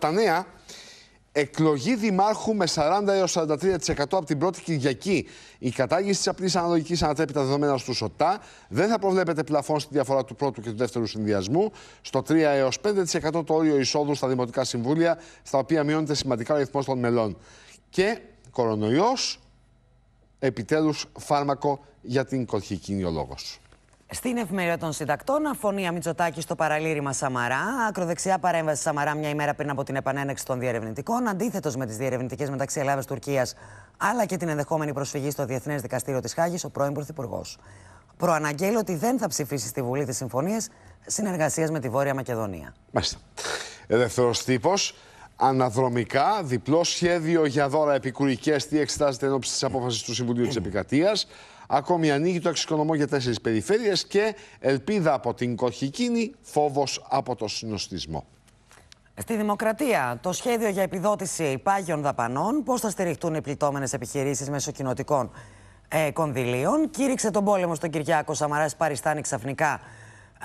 Τα νέα, εκλογή δημάρχου με 40 43% από την πρώτη Κυριακή. Η κατάργηση της απλή αναλογικής ανατρέπει τα δεδομένα στους ΣΟΤΑ. Δεν θα προβλέπεται πλαφόν στη διαφορά του πρώτου και του δεύτερου συνδυασμού. Στο 3 έως 5% το όριο εισόδου στα δημοτικά συμβούλια, στα οποία μειώνεται σημαντικά ο αριθμό των μελών. Και κορονοϊός, επιτέλους, φάρμακο για την κορχική είναι στην εφημερίδα των συντακτών, αφωνία Μητσοτάκη στο παραλήρημα Σαμαρά. Ακροδεξιά παρέμβαση Σαμαρά μια ημέρα πριν από την επανέναξη των διερευνητικών. Αντίθετος με τις διερευνητικές μεταξύ Ελλάδα-Τουρκία, αλλά και την ενδεχόμενη προσφυγή στο Διεθνές Δικαστήριο της Χάγης, ο πρώην Πρωθυπουργός. Προαναγγέλει ότι δεν θα ψηφίσει στη Βουλή τις συμφωνίες συνεργασίας με τη Βόρεια Μακεδονία. Μάλιστα. Ελεύθερο τύπος. Αναδρομικά, διπλό σχέδιο για δώρα επικουρικές. Τι εξετάζεται εν ώψη της απόφασης του Συμβουλίου της Επικρατείας. Ακόμη ανοίγει το εξοικονομό για τέσσερις περιφέρειες και ελπίδα από την Κοχικίνη, φόβος από το συνοστισμό. Στη Δημοκρατία, το σχέδιο για επιδότηση πάγιων δαπανών, πώς θα στηριχτούν οι πληττόμενες επιχειρήσεις μέσω κοινοτικών ε, κονδυλίων, κήρυξε τον πόλεμο στον Κυριάκο Σαμαράς Παριστάνη ξαφνικά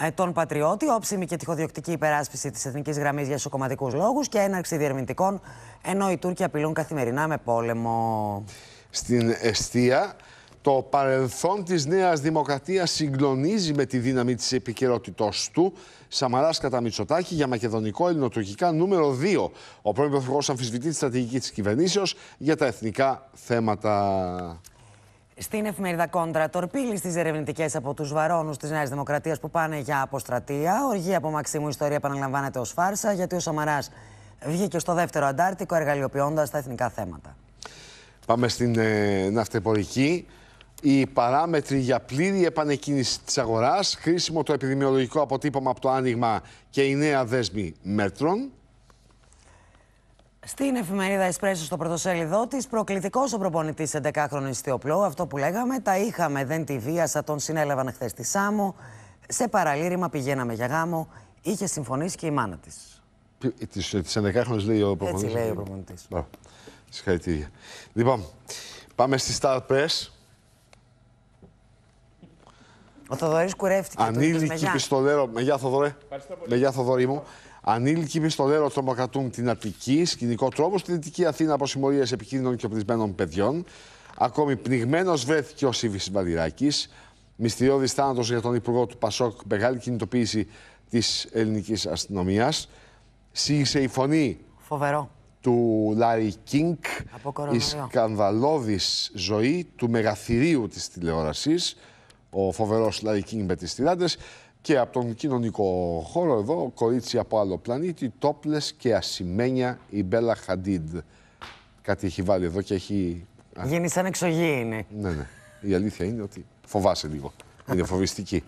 ε, τον Πατριώτη, όψιμη και τυχοδιοκτική υπεράσπιση της εθνικής γραμμής για ισοκομματικού λόγους και έναρξη διερμητικών, ενώ οι Τούρκοι απειλούν καθημερινά με πόλεμο. Στην Εστία, το παρελθόν της Νέας Δημοκρατίας συγκλονίζει με τη δύναμη της επικαιρότητός του. Σαμαράς κατά Μητσοτάκη για μακεδονικό ελληνοτουρκικά νούμερο 2. Ο πρώην Πρωθυπουργός αμφισβητεί τη στρατηγική της κυβερνήσεως για τα εθνικά θέματα. Στην εφημερίδα Κόντρα, τορπίλη στις ερευνητικές από τους βαρόνους της Νέας Δημοκρατίας που πάνε για αποστρατεία. Οργή από Μαξίμου Ιστορία επαναλαμβάνεται ως φάρσα, γιατί ο Σαμαράς βγήκε στο δεύτερο αντάρτικο εργαλειοποιώντας τα εθνικά θέματα. Πάμε στην ε, ναυτεπορική οι παράμετροι για πλήρη επανεκκίνηση της αγοράς, χρήσιμο το επιδημιολογικό αποτύπωμα από το άνοιγμα και η νέα δέσμη μέτρων. Στην εφημερίδα Εσπρέσο, στο πρωτοσέλιδό της, προκλητικός ο προπονητής 11χρονη Ιστιοπλό. Αυτό που λέγαμε, τα είχαμε, δεν τη βίασα, τον συνέλαβαν χθες στη Σάμο. Σε παραλήρημα πηγαίναμε για γάμο. Είχε συμφωνήσει και η μάνα της. Τη 11χρονη λέει ο προπονητής. Έτσι λέει ο προπονητής. Συγχαρητήρια. Λοιπόν, πάμε στη Star Press. Ο Θοδωρής κουρεύτηκε. Ανήλικοι πιστολέρο. Μεγιά Θοδωρέ. Μεγιά Θοδωρή μου. Ανήλικοι πιστολέρο τρομοκρατούν την Αττική, σκηνικό τρόπο, στην Δυτική Αθήνα από συμμορίες επικίνδυνων και οπλισμένων παιδιών. Ακόμη πνιγμένος βρέθηκε ο Σίβης Βαλιράκη. Μυστηριώδης θάνατος για τον υπουργό του Πασόκ, μεγάλη κινητοποίηση της ελληνικής αστυνομίας. Σύγησε η φωνή Φοβερό. του Λάρι Κίνκ, η σκανδαλώδης ζωή του μεγαθυρίου της τηλεόρασης ο φοβερός Λάρι Κίνγκ με τις τυράντε. Και από τον κοινωνικό χώρο εδώ, κορίτσι από άλλο πλανήτη, τόπλε και ασημένια η Μπέλα Χαντίντ. Κάτι έχει βάλει εδώ και έχει. Γίνει σαν εξωγήινη. Ναι, ναι. Η αλήθεια είναι ότι φοβάσαι λίγο. Είναι φοβιστική.